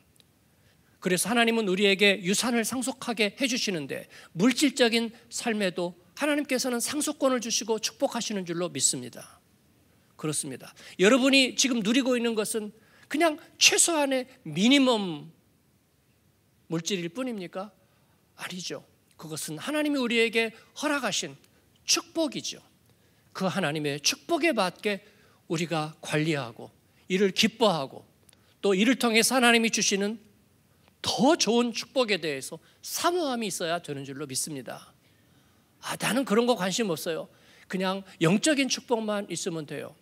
S1: 그래서 하나님은 우리에게 유산을 상속하게 해주시는데 물질적인 삶에도 하나님께서는 상속권을 주시고 축복하시는 줄로 믿습니다. 그렇습니다. 여러분이 지금 누리고 있는 것은 그냥 최소한의 미니멈 물질일 뿐입니까? 아니죠. 그것은 하나님이 우리에게 허락하신 축복이죠. 그 하나님의 축복에 맞게 우리가 관리하고 이를 기뻐하고 또 이를 통해서 하나님이 주시는 더 좋은 축복에 대해서 사모함이 있어야 되는 줄로 믿습니다. 아, 나는 그런 거 관심 없어요. 그냥 영적인 축복만 있으면 돼요.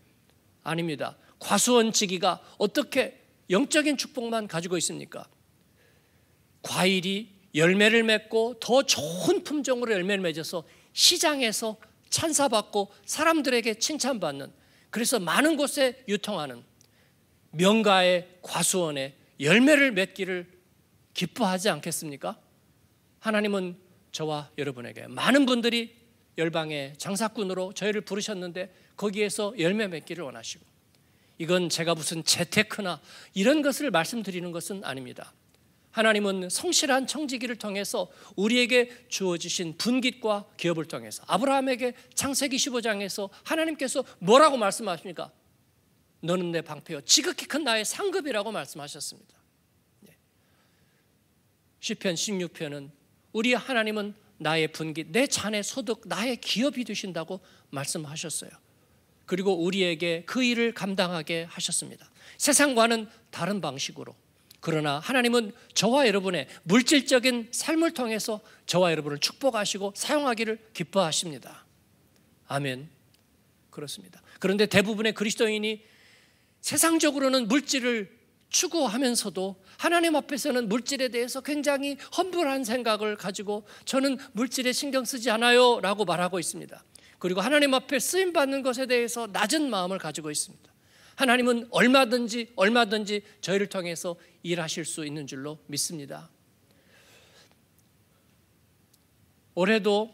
S1: 아닙니다. 과수원지기가 어떻게 영적인 축복만 가지고 있습니까? 과일이 열매를 맺고 더 좋은 품종으로 열매를 맺어서 시장에서 찬사받고 사람들에게 칭찬받는 그래서 많은 곳에 유통하는 명가의 과수원에 열매를 맺기를 기뻐하지 않겠습니까? 하나님은 저와 여러분에게 많은 분들이 열방의 장사꾼으로 저희를 부르셨는데 거기에서 열매 맺기를 원하시고 이건 제가 무슨 재테크나 이런 것을 말씀드리는 것은 아닙니다. 하나님은 성실한 청지기를 통해서 우리에게 주어지신 분깃과 기업을 통해서 아브라함에게 창세기 15장에서 하나님께서 뭐라고 말씀하십니까? 너는 내 방패요 지극히 큰 나의 상급이라고 말씀하셨습니다. 네. 시편 16편은 우리 하나님은 나의 분기, 내 잔의 소득, 나의 기업이 되신다고 말씀하셨어요. 그리고 우리에게 그 일을 감당하게 하셨습니다. 세상과는 다른 방식으로 그러나 하나님은 저와 여러분의 물질적인 삶을 통해서 저와 여러분을 축복하시고 사용하기를 기뻐하십니다. 아멘. 그렇습니다. 그런데 대부분의 그리스도인이 세상적으로는 물질을 추구하면서도 하나님 앞에서는 물질에 대해서 굉장히 험불한 생각을 가지고 저는 물질에 신경 쓰지 않아요 라고 말하고 있습니다. 그리고 하나님 앞에 쓰임 받는 것에 대해서 낮은 마음을 가지고 있습니다. 하나님은 얼마든지 얼마든지 저희를 통해서 일하실 수 있는 줄로 믿습니다. 올해도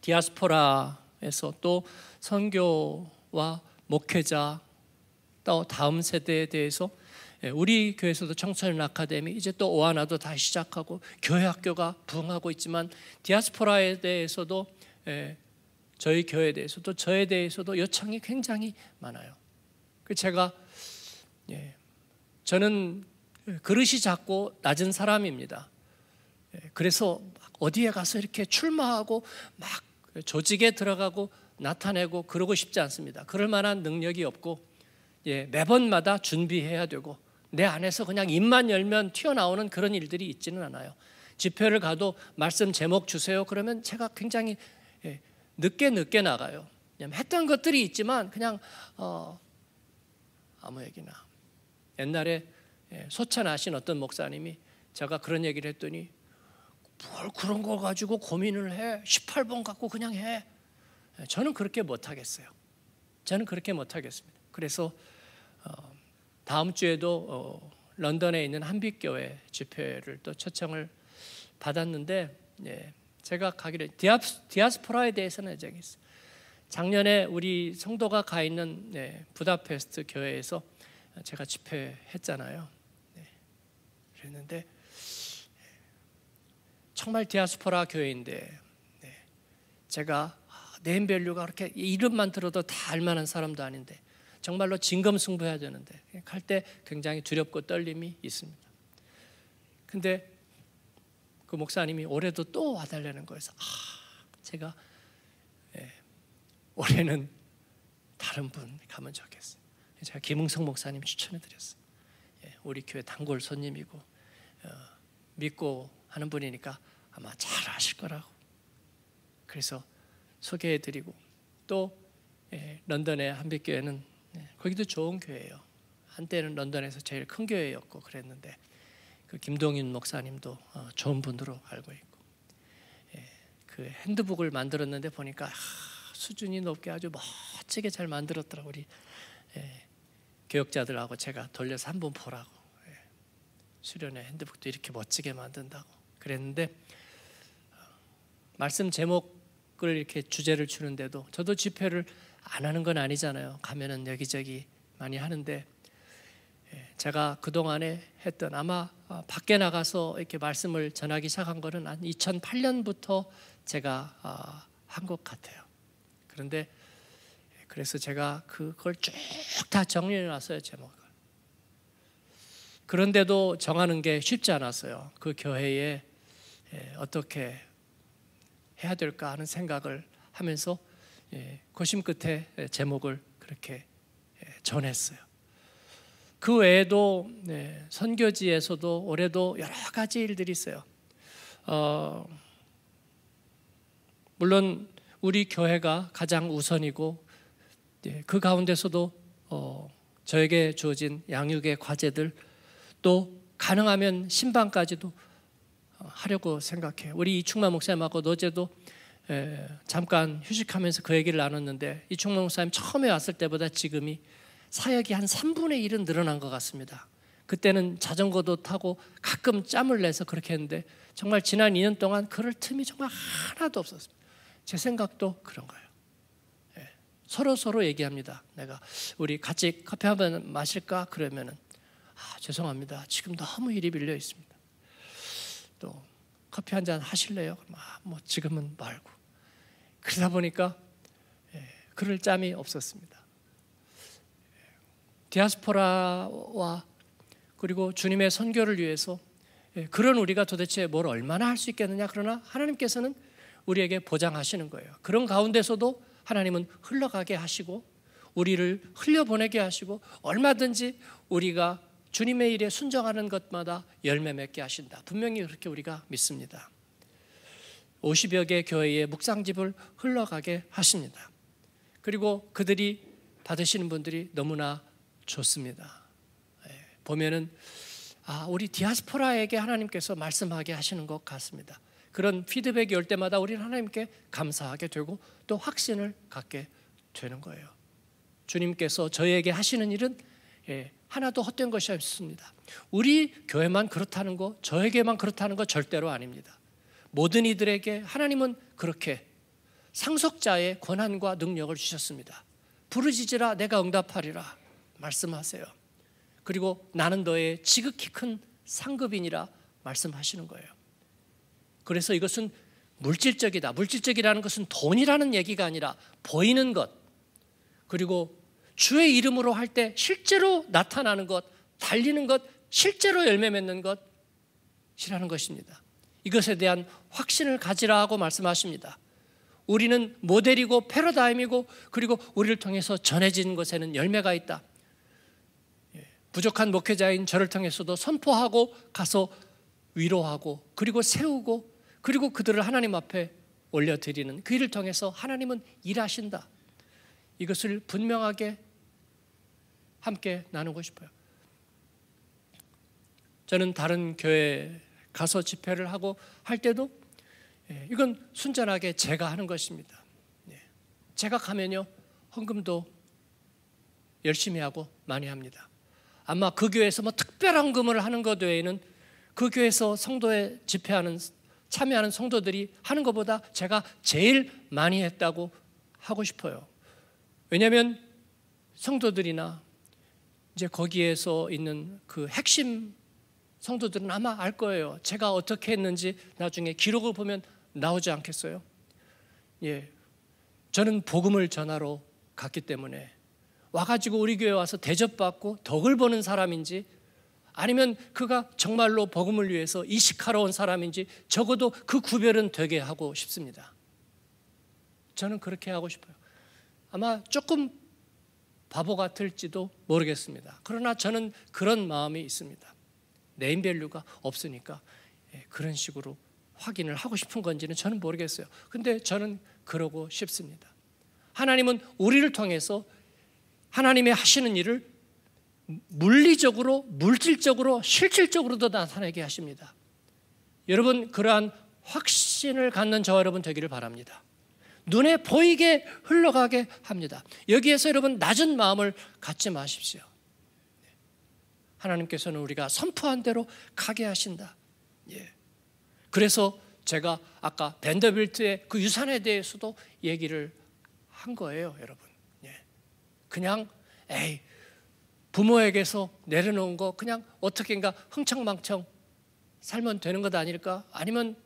S1: 디아스포라에서 또 선교와 목회자 또 다음 세대에 대해서 예, 우리 교회에서도 청소년 아카데미 이제 또 오하나도 다시 시작하고 교회 학교가 부흥하고 있지만 디아스포라에 대해서도 예, 저희 교회에 대해서도 저에 대해서도 요청이 굉장히 많아요. 그 제가 예, 저는 그릇이 작고 낮은 사람입니다. 예, 그래서 어디에 가서 이렇게 출마하고 막 조직에 들어가고 나타내고 그러고 싶지 않습니다. 그럴 만한 능력이 없고 예, 매번마다 준비해야 되고 내 안에서 그냥 입만 열면 튀어나오는 그런 일들이 있지는 않아요. 집회를 가도 말씀 제목 주세요. 그러면 제가 굉장히 예, 늦게 늦게 나가요. 했던 것들이 있지만 그냥 어, 아무 얘기나. 옛날에 예, 소천하신 어떤 목사님이 제가 그런 얘기를 했더니 뭘 그런 거 가지고 고민을 해. 18번 갖고 그냥 해. 예, 저는 그렇게 못하겠어요. 저는 그렇게 못하겠습니다. 그래서 어, 다음 주에도 어, 런던에 있는 한빛교회 집회를 또 초청을 받았는데 예, 제가 가기로 디아스, 디아스포라에 대해서는 얘기했어요. 작년에 우리 성도가 가 있는 네, 부다페스트 교회에서 제가 집회했잖아요. 네, 그랬는데 정말 디아스포라 교회인데 네, 제가 네임밸류가 그렇게 이름만 들어도 다 알만한 사람도 아닌데 정말로 진검승부해야 되는데 갈 때 굉장히 두렵고 떨림이 있습니다. 근데 그 목사님이 올해도 또 와달라는 거에서 아, 제가 올해는 다른 분 가면 좋겠어요. 제가 김흥성 목사님 추천해 드렸어요. 예, 우리 교회 단골 손님이고 어, 믿고 하는 분이니까 아마 잘 아실 거라고. 그래서 소개해 드리고 또 예, 런던의 한빛교회는 예, 거기도 좋은 교회예요. 한때는 런던에서 제일 큰 교회였고 그랬는데 그 김동윤 목사님도 어, 좋은 분으로 알고 있고 그 핸드북을 만들었는데 보니까 수준이 높게 아주 멋지게 잘 만들었더라고 우리 예, 교역자들하고 제가 돌려서 한번 보라고 예, 수련회 핸드북도 이렇게 멋지게 만든다고 그랬는데 어, 말씀 제목을 이렇게 주제를 주는데도 저도 집회를 안 하는 건 아니잖아요. 가면은 여기저기 많이 하는데 예, 제가 그동안에 했던 아마 어, 밖에 나가서 이렇게 말씀을 전하기 시작한 거는 한 2008년부터 제가 어, 한것 같아요. 그런데 그래서 제가 그걸 쭉 다 정리해 놨어요, 제목을. 그런데도 정하는 게 쉽지 않았어요. 그 교회에 예, 어떻게 해야 될까 하는 생각을 하면서 예, 고심 끝에 제목을 그렇게 예, 전했어요. 그 외에도 선교지에서도 올해도 여러 가지 일들이 있어요. 어, 물론 우리 교회가 가장 우선이고 예, 그 가운데서도 어, 저에게 주어진 양육의 과제들 또 가능하면 신방까지도 어, 하려고 생각해. 우리 이충만 목사님하고 어제도 예, 잠깐 휴식하면서 그 얘기를 나눴는데 이충만 목사님 처음에 왔을 때보다 지금이 사역이 한 3분의 1은 늘어난 것 같습니다. 그때는 자전거도 타고 가끔 짬을 내서 그렇게 했는데 정말 지난 2년 동안 그럴 틈이 정말 하나도 없었습니다. 제 생각도 그런 거예요. 예. 서로 서로 얘기합니다. 내가 우리 같이 커피 한번 마실까 그러면은 아, 죄송합니다. 지금 너무 일이 밀려 있습니다. 또 커피 한 잔 하실래요? 아, 뭐 지금은 말고 그러다 보니까 예, 그럴 짬이 없었습니다. 예. 디아스포라와 그리고 주님의 선교를 위해서 예, 그런 우리가 도대체 뭘 얼마나 할 수 있겠느냐 그러나 하나님께서는 우리에게 보장하시는 거예요. 그런 가운데서도 하나님은 흘러가게 하시고 우리를 흘려보내게 하시고 얼마든지 우리가 주님의 일에 순정하는 것마다 열매 맺게 하신다. 분명히 그렇게 우리가 믿습니다. 50여 개 교회의 묵상집을 흘러가게 하십니다. 그리고 그들이 받으시는 분들이 너무나 좋습니다. 예, 보면은 아, 우리 디아스포라에게 하나님께서 말씀하게 하시는 것 같습니다. 그런 피드백이 올 때마다 우리는 하나님께 감사하게 되고 또 확신을 갖게 되는 거예요. 주님께서 저에게 하시는 일은 예, 하나도 헛된 것이 없습니다. 우리 교회만 그렇다는 거, 저에게만 그렇다는 거 절대로 아닙니다. 모든 이들에게 하나님은 그렇게 상속자의 권한과 능력을 주셨습니다. 부르짖으라 내가 응답하리라 말씀하세요. 그리고 나는 너의 지극히 큰상급이라 말씀하시는 거예요. 그래서 이것은 물질적이다. 물질적이라는 것은 돈이라는 얘기가 아니라 보이는 것, 그리고 주의 이름으로 할 때 실제로 나타나는 것, 달리는 것, 실제로 열매 맺는 것이라는 것입니다. 이것에 대한 확신을 가지라고 말씀하십니다. 우리는 모델이고 패러다임이고 그리고 우리를 통해서 전해진 것에는 열매가 있다. 예, 부족한 목회자인 저를 통해서도 선포하고 가서 위로하고 그리고 세우고 그리고 그들을 하나님 앞에 올려드리는 그 일을 통해서 하나님은 일하신다. 이것을 분명하게 함께 나누고 싶어요. 저는 다른 교회 가서 집회를 하고 할 때도 예, 이건 순전하게 제가 하는 것입니다. 예, 제가 가면요 헌금도 열심히 하고 많이 합니다. 아마 그 교회에서 뭐 특별한 금을 하는 것 외에는 그 교회에서 성도에 집회하는 참여하는 성도들이 하는 것보다 제가 제일 많이 했다고 하고 싶어요. 왜냐하면 성도들이나 이제 거기에서 있는 그 핵심 성도들은 아마 알 거예요. 제가 어떻게 했는지 나중에 기록을 보면 나오지 않겠어요? 예. 저는 복음을 전하러 갔기 때문에 와가지고 우리 교회 와서 대접받고 덕을 보는 사람인지 아니면 그가 정말로 복음을 위해서 이식하러 온 사람인지 적어도 그 구별은 되게 하고 싶습니다. 저는 그렇게 하고 싶어요. 아마 조금 바보 같을지도 모르겠습니다. 그러나 저는 그런 마음이 있습니다. 네임밸류가 없으니까 예, 그런 식으로 확인을 하고 싶은 건지는 저는 모르겠어요. 근데 저는 그러고 싶습니다. 하나님은 우리를 통해서 하나님의 하시는 일을 물리적으로, 물질적으로, 실질적으로도 나타나게 하십니다. 여러분, 그러한 확신을 갖는 저 여러분 되기를 바랍니다. 눈에 보이게 흘러가게 합니다. 여기에서 여러분, 낮은 마음을 갖지 마십시오. 하나님께서는 우리가 선포한 대로 가게 하신다. 예. 그래서 제가 아까 벤더빌트의 그 유산에 대해서도 얘기를 한 거예요, 여러분. 예. 그냥 에이 부모에게서 내려놓은 거 그냥 어떻게인가 흥청망청 살면 되는 것 아닐까? 아니면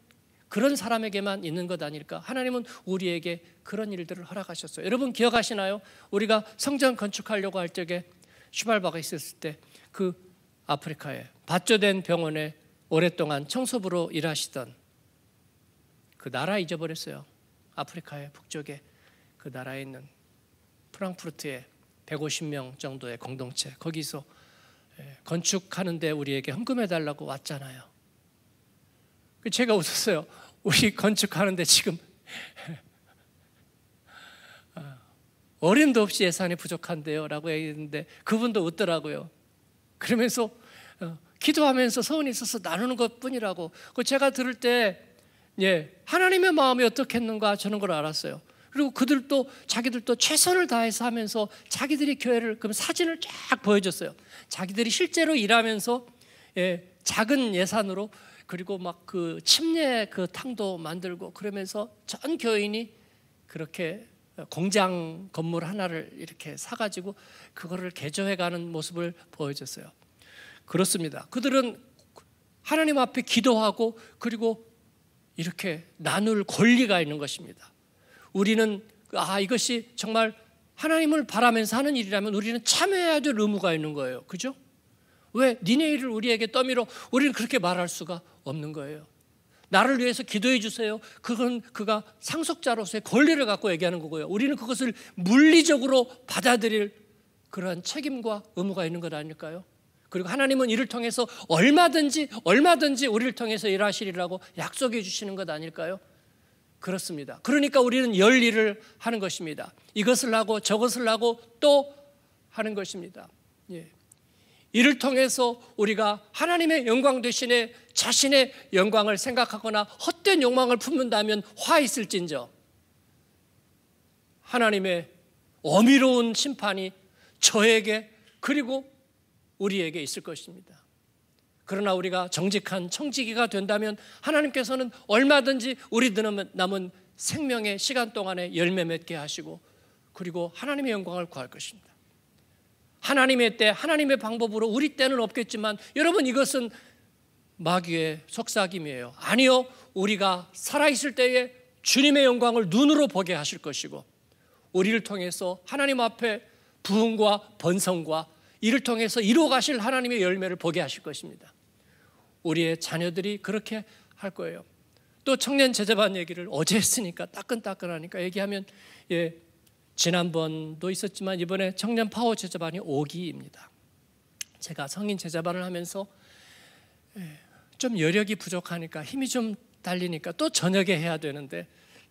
S1: 그런 사람에게만 있는 것 아닐까? 하나님은 우리에게 그런 일들을 허락하셨어요. 여러분 기억하시나요? 우리가 성전 건축하려고 할 적에 슈발바가 있었을 때 그 아프리카에 밭조된 병원에 오랫동안 청소부로 일하시던 그 나라 잊어버렸어요. 아프리카의 북쪽에 그 나라에 있는 프랑크푸르트에 150명 정도의 공동체 거기서 예, 건축하는데 우리에게 헌금해 달라고 왔잖아요. 그 제가 웃었어요. 우리 건축하는데 지금 아, 어림도 없이 예산이 부족한데요라고 얘기했는데 그분도 웃더라고요. 그러면서 어, 기도하면서 소원이 있어서 나누는 것뿐이라고. 그 제가 들을 때 예, 하나님의 마음이 어떻겠는가 저는 걸 알았어요. 그리고 그들도 자기들도 최선을 다해서 하면서 자기들이 교회를 그럼 사진을 쫙 보여줬어요. 자기들이 실제로 일하면서 예, 작은 예산으로 그리고 막 그 침례 그 탕도 만들고 그러면서 전 교인이 그렇게 공장 건물 하나를 이렇게 사가지고 그거를 개조해가는 모습을 보여줬어요. 그렇습니다. 그들은 하나님 앞에 기도하고 그리고 이렇게 나눌 권리가 있는 것입니다. 우리는 그, 아 이것이 정말 하나님을 바라면서 하는 일이라면 우리는 참여해야 될 의무가 있는 거예요. 그죠? 왜 니네 일을 우리에게 떠밀어 우리는 그렇게 말할 수가 없는 거예요. 나를 위해서 기도해 주세요. 그건 그가 상속자로서의 권리를 갖고 얘기하는 거고요. 우리는 그것을 물리적으로 받아들일 그러한 책임과 의무가 있는 것 아닐까요? 그리고 하나님은 이를 통해서 얼마든지 얼마든지 우리를 통해서 일하시리라고 약속해 주시는 것 아닐까요? 그렇습니다. 그러니까 우리는 열 일을 하는 것입니다. 이것을 하고 저것을 하고 또 하는 것입니다. 예. 이를 통해서 우리가 하나님의 영광 대신에 자신의 영광을 생각하거나 헛된 욕망을 품는다면 화 있을진저 하나님의 어미로운 심판이 저에게 그리고 우리에게 있을 것입니다. 그러나 우리가 정직한 청지기가 된다면 하나님께서는 얼마든지 우리 들은 남은 생명의 시간 동안에 열매 맺게 하시고 그리고 하나님의 영광을 구할 것입니다. 하나님의 때, 하나님의 방법으로 우리 때는 없겠지만 여러분 이것은 마귀의 속삭임이에요. 아니요, 우리가 살아있을 때에 주님의 영광을 눈으로 보게 하실 것이고 우리를 통해서 하나님 앞에 부흥과 번성과 이를 통해서 이루어 가실 하나님의 열매를 보게 하실 것입니다. 우리의 자녀들이 그렇게 할 거예요. 또 청년 제자반 얘기를 어제 했으니까 따끈따끈하니까 얘기하면 예, 지난번도 있었지만 이번에 청년 파워 제자반이 5기입니다. 제가 성인 제자반을 하면서 예, 좀 여력이 부족하니까 힘이 좀 달리니까 또 저녁에 해야 되는데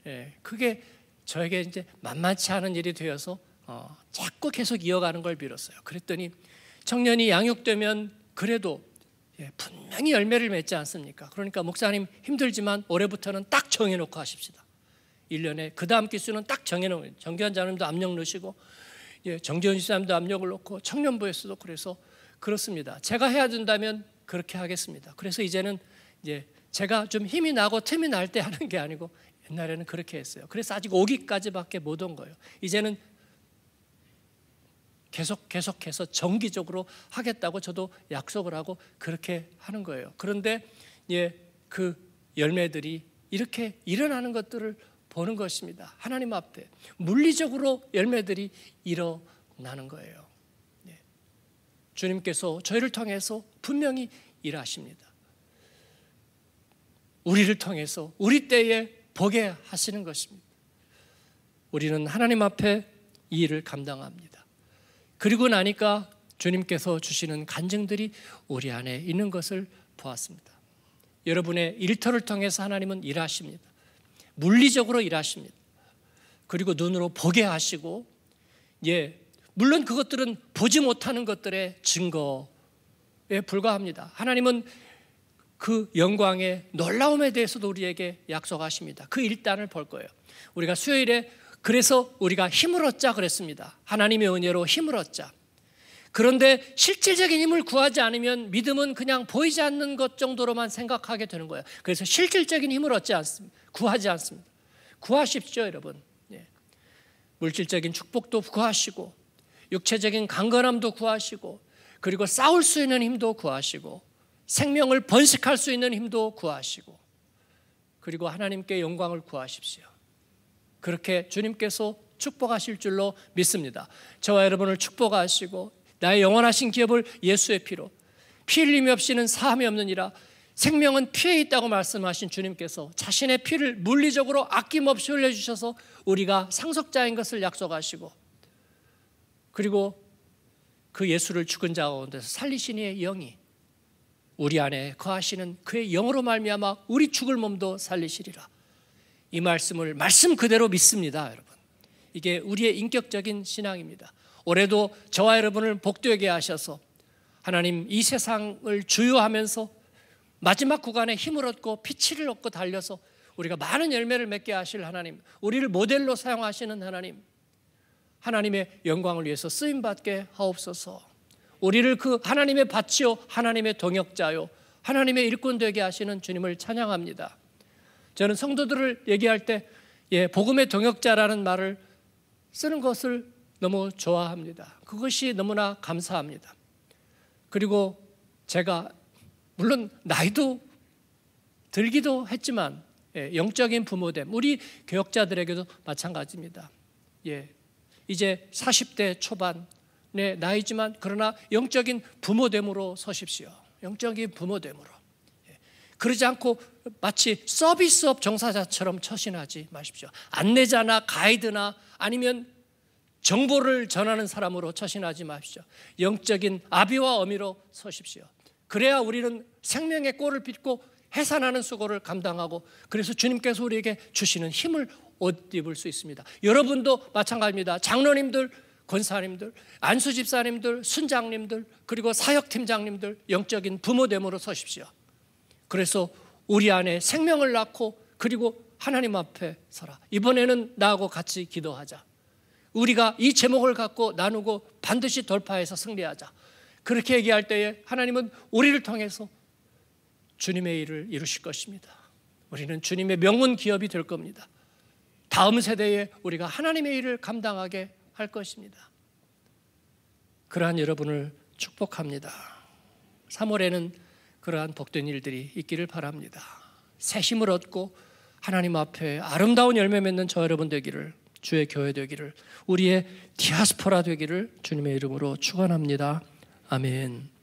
S1: 예, 그게 저에게 이제 만만치 않은 일이 되어서 어, 자꾸 계속 이어가는 걸 빌었어요. 그랬더니 청년이 양육되면 그래도 예, 분명히 열매를 맺지 않습니까? 그러니까 목사님 힘들지만 올해부터는 딱 정해놓고 하십시다. 1년에 그 다음 기수는 딱 정해놓은 정교한 자님도 압력 넣으시고 예, 정재현 시사님도 압력을 놓고 청년부에서도 그래서 그렇습니다. 제가 해야 된다면 그렇게 하겠습니다. 그래서 이제는 이제 제가 좀 힘이 나고 틈이 날 때 하는 게 아니고 옛날에는 그렇게 했어요. 그래서 아직 오기까지밖에 못 온 거예요. 이제는 계속 계속해서 정기적으로 하겠다고 저도 약속을 하고 그렇게 하는 거예요. 그런데 예, 그 열매들이 이렇게 일어나는 것들을 보는 것입니다. 하나님 앞에 물리적으로 열매들이 일어나는 거예요. 예. 주님께서 저희를 통해서 분명히 일하십니다. 우리를 통해서 우리 때에 보게 하시는 것입니다. 우리는 하나님 앞에 이 일을 감당합니다. 그리고 나니까 주님께서 주시는 간증들이 우리 안에 있는 것을 보았습니다. 여러분의 일터를 통해서 하나님은 일하십니다. 물리적으로 일하십니다. 그리고 눈으로 보게 하시고, 예, 물론 그것들은 보지 못하는 것들의 증거에 불과합니다. 하나님은 그 영광의 놀라움에 대해서도 우리에게 약속하십니다. 그 일단을 볼 거예요. 우리가 수요일에 그래서 우리가 힘을 얻자 그랬습니다. 하나님의 은혜로 힘을 얻자. 그런데 실질적인 힘을 구하지 않으면 믿음은 그냥 보이지 않는 것 정도로만 생각하게 되는 거예요. 그래서 실질적인 힘을 얻지 않습니다. 구하지 않습니다. 구하십시오, 여러분. 예. 물질적인 축복도 구하시고, 육체적인 강건함도 구하시고, 그리고 싸울 수 있는 힘도 구하시고, 생명을 번식할 수 있는 힘도 구하시고, 그리고 하나님께 영광을 구하십시오. 그렇게 주님께서 축복하실 줄로 믿습니다. 저와 여러분을 축복하시고 나의 영원하신 기업을 예수의 피로 피 흘림이 없이는 사함이 없느니라 생명은 피에 있다고 말씀하신 주님께서 자신의 피를 물리적으로 아낌없이 흘려주셔서 우리가 상속자인 것을 약속하시고 그리고 그 예수를 죽은 자 가운데서 살리신 이의 영이 우리 안에 거하시는 그의 영으로 말미암아 우리 죽을 몸도 살리시리라 이 말씀을 말씀 그대로 믿습니다, 여러분. 이게 우리의 인격적인 신앙입니다. 올해도 저와 여러분을 복되게 하셔서 하나님 이 세상을 주유하면서 마지막 구간에 힘을 얻고 피치를 얻고 달려서 우리가 많은 열매를 맺게 하실 하나님, 우리를 모델로 사용하시는 하나님, 하나님의 영광을 위해서 쓰임 받게 하옵소서. 우리를 그 하나님의 밭이요, 하나님의 동역자요, 하나님의 일꾼 되게 하시는 주님을 찬양합니다. 저는 성도들을 얘기할 때 예, 복음의 동역자라는 말을 쓰는 것을 너무 좋아합니다. 그것이 너무나 감사합니다. 그리고 제가 물론 나이도 들기도 했지만 예, 영적인 부모됨 우리 교역자들에게도 마찬가지입니다. 예, 이제 40대 초반 의 나이지만 그러나 영적인 부모됨으로 서십시오. 영적인 부모됨으로. 그러지 않고 마치 서비스업 종사자처럼 처신하지 마십시오. 안내자나 가이드나 아니면 정보를 전하는 사람으로 처신하지 마십시오. 영적인 아비와 어미로 서십시오. 그래야 우리는 생명의 꼴을 빚고 해산하는 수고를 감당하고 그래서 주님께서 우리에게 주시는 힘을 옷 입을 수 있습니다. 여러분도 마찬가지입니다. 장로님들, 권사님들, 안수 집사님들, 순장님들, 그리고 사역 팀장님들 영적인 부모됨으로 서십시오. 그래서 우리 안에 생명을 낳고 그리고 하나님 앞에 서라. 이번에는 나하고 같이 기도하자. 우리가 이 제목을 갖고 나누고 반드시 돌파해서 승리하자. 그렇게 얘기할 때에 하나님은 우리를 통해서 주님의 일을 이루실 것입니다. 우리는 주님의 명운 기업이 될 겁니다. 다음 세대에 우리가 하나님의 일을 감당하게 할 것입니다. 그러한 여러분을 축복합니다. 3월에는 그러한 복된 일들이 있기를 바랍니다. 새 힘을 얻고 하나님 앞에 아름다운 열매 맺는 저 여러분 되기를 주의 교회 되기를 우리의 디아스포라 되기를 주님의 이름으로 축원합니다. 아멘.